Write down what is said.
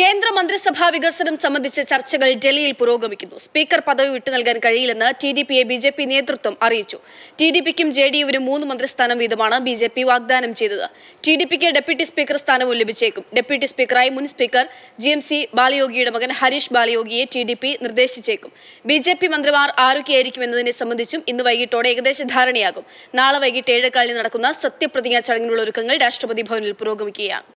കേന്ദ്ര മന്ത്രിസഭാ വികസനം സംബന്ധിച്ച ചർച്ചകൾ ഡൽഹിയിൽ പുരോഗമിക്കുന്നു സ്പീക്കർ പദവി വിട്ടു നൽകാൻ കഴിയില്ലെന്ന് ടി ഡി പിയെ ബി ജെ പി നേതൃത്വം അറിയിച്ചു ടി ഡി പിക്കും ജെ ഡി യുവിനും മൂന്ന് മന്ത്രിസ്ഥാനം വീതമാണ് ബി ജെ പി വാഗ്ദാനം ചെയ്തത് ടി ഡി പിക്ക് ഡെപ്യൂട്ടി സ്പീക്കർ സ്ഥാനവും ലഭിച്ചേക്കും ഡെപ്യൂട്ടി സ്പീക്കറായി മുൻ സ്പീക്കർ ജി എം സി ബാലയോഗിയുടെ മകൻ ഹരീഷ് ബാലയോഗിയെ ടി ഡി പി നിർദ്ദേശിച്ചേക്കും ബി ജെ പി മന്ത്രിമാർ ആരൊക്കെയായിരിക്കും എന്നതിനെ സംബന്ധിച്ചും ഇന്ന് വൈകിട്ടോടെ ഏകദേശ ധാരണയാകും നാളെ വൈകിട്ട് ഏഴേകാലിന് നടക്കുന്ന സത്യപ്രതിജ്ഞാ ചടങ്ങിനുള്ള ഒരുക്കങ്ങൾ രാഷ്ട്രപതി ഭവനിൽ പുരോഗമിക്കുകയാണ്